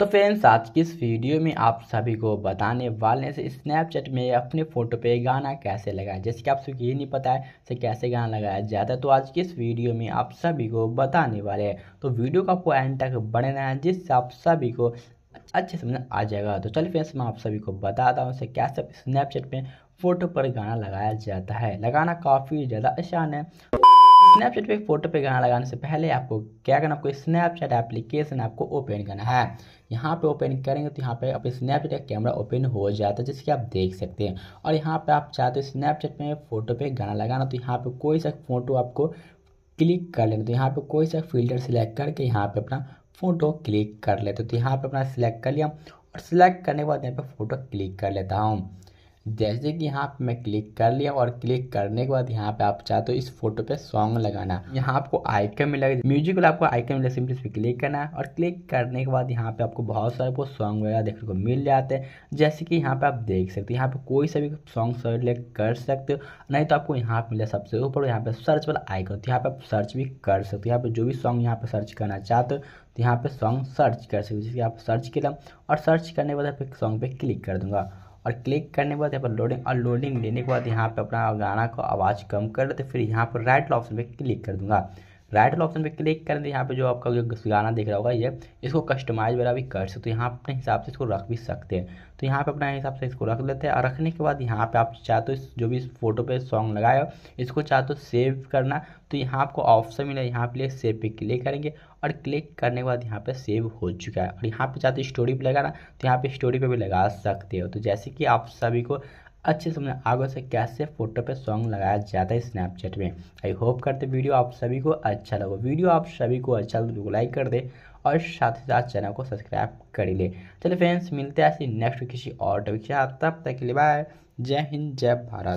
तो फ्रेंड्स आज की इस वीडियो में आप सभी को बताने वाले हैं स्नैपचैट में अपने फ़ोटो पे गाना कैसे लगाए जैसे कि आप सब ये नहीं पता है से कैसे गाना लगाया जाता है तो आज की इस वीडियो में आप सभी को बताने वाले हैं तो वीडियो का आपको एंड तक बने रहना है जिससे आप सभी को अच्छे समझ आ जाएगा तो चलिए फ्रेंड्स मैं आप सभी को बताता हूँ से कैसे स्नैपचैट में फ़ोटो पर गाना लगाया जाता है लगाना काफ़ी ज़्यादा आसान है स्नैपचैट पे फोटो पे गाना लगाने से पहले आपको क्या करना आपको स्नैपचैट एप्लीकेशन आपको ओपन करना है यहाँ पे ओपन करेंगे तो यहाँ पे आप स्नैपचैट का कैमरा ओपन हो जाता है जैसे कि आप देख सकते हैं और यहाँ पे आप चाहते हो स्नैपचैट में फोटो पे गाना लगाना तो यहाँ पे कोई सा फोटो आपको क्लिक कर लेना तो यहाँ पे कोई सा फिल्टर सिलेक्ट करके यहाँ पे अपना फ़ोटो क्लिक कर लेते तो यहाँ पे अपना सिलेक्ट कर लिया और सिलेक्ट करने के बाद यहाँ पे फ़ोटो क्लिक कर लेता हूँ जैसे कि यहाँ पे मैं क्लिक कर लिया और क्लिक करने के बाद यहाँ पे आप चाहते हो इस फोटो पे सॉन्ग लगाना यहाँ आपको आइकन मिलेगा म्यूजिक वाला आपको आइकन मिलेगा सिंपली इस पर क्लिक करना है और क्लिक करने के बाद यहाँ पे आपको बहुत सारे वो सॉन्ग वगैरह देखने को मिल जाते हैं जैसे कि यहाँ पे आप देख सकते हो यहाँ पे कोई सा भी सॉन्ग सेलेक्ट कर सकते हो नहीं तो आपको यहाँ पे मिला सबसे ऊपर यहाँ पे सर्च वाला आइकन तो यहाँ पे आप सर्च भी कर सकते हो यहाँ पे जो भी सॉन्ग यहाँ पे सर्च करना चाहते हो तो यहाँ पे सॉन्ग सर्च कर सकते हो जैसे आप सर्च किया और सर्च करने के बाद सॉन्ग पे क्लिक कर दूंगा और क्लिक करने के बाद यहाँ पर लोडिंग और लोडिंग लेने के बाद यहाँ पर अपना गाना को आवाज़ कम कर देते फिर यहाँ पर राइट ऑप्शन पर क्लिक कर दूंगा राइट ऑप्शन पे क्लिक करें तो यहाँ पे जो आपका जो गाना दिख रहा होगा ये इसको कस्टमाइज वगैरह भी कर सकते तो यहाँ अपने हिसाब से इसको रख भी सकते हैं तो यहाँ पे अपने हिसाब से इसको रख लेते हैं और रखने के बाद यहाँ पे आप चाहे तो इस जो भी इस फोटो पे सॉन्ग हो इसको चाहे तो सेव करना तो यहाँ आपको ऑप्शन मिला यहाँ पे सेव पे क्लिक करेंगे और क्लिक करने के बाद यहाँ पे सेव हो चुका है और यहाँ पे चाहते स्टोरी तो पे लगाना तो यहाँ पे स्टोरी पे भी लगा सकते हो तो जैसे कि आप सभी को अच्छे से आगे से कैसे फोटो पे सॉन्ग लगाया जाता है स्नैपचैट में आई होप करते वीडियो आप सभी को अच्छा लगो वीडियो आप सभी को अच्छा लगे लाइक तो कर दे और साथ ही साथ चैनल को सब्सक्राइब कर ले चलिए फ्रेंड्स मिलते हैं ऐसे नेक्स्ट किसी और टॉपिक से तब तक के लिए बाय जय हिंद जय भारत